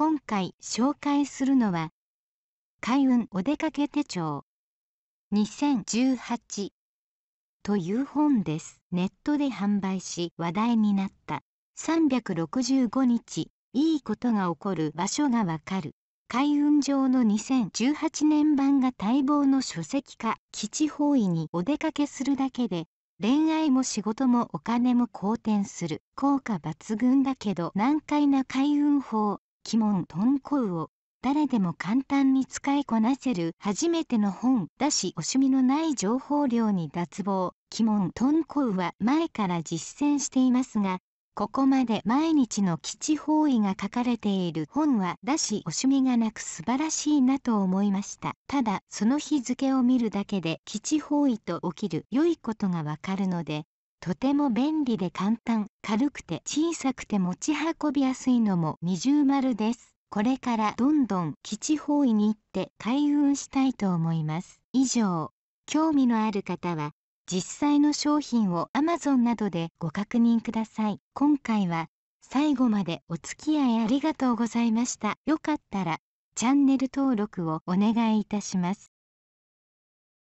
今回紹介するのは開運お出かけ手帳2018という本です。ネットで販売し話題になった365日いいことが起こる場所がわかる開運上の2018年版が待望の書籍化基地方位にお出かけするだけで恋愛も仕事もお金も好転する効果抜群だけど難解な開運法鬼門トンコウを誰でも簡単に使いこなせる初めての本だしお趣味のない情報量に脱帽鬼門トンコウは前から実践していますがここまで毎日の基地方位が書かれている本はだしお趣味がなく素晴らしいなと思いましたただその日付を見るだけで基地方位と起きる良いことがわかるのでとても便利で簡単軽くて小さくて持ち運びやすいのも二重丸ですこれからどんどん基地方位に行って開運したいと思います以上興味のある方は実際の商品を Amazon などでご確認ください今回は最後までお付き合いありがとうございましたよかったらチャンネル登録をお願いいたします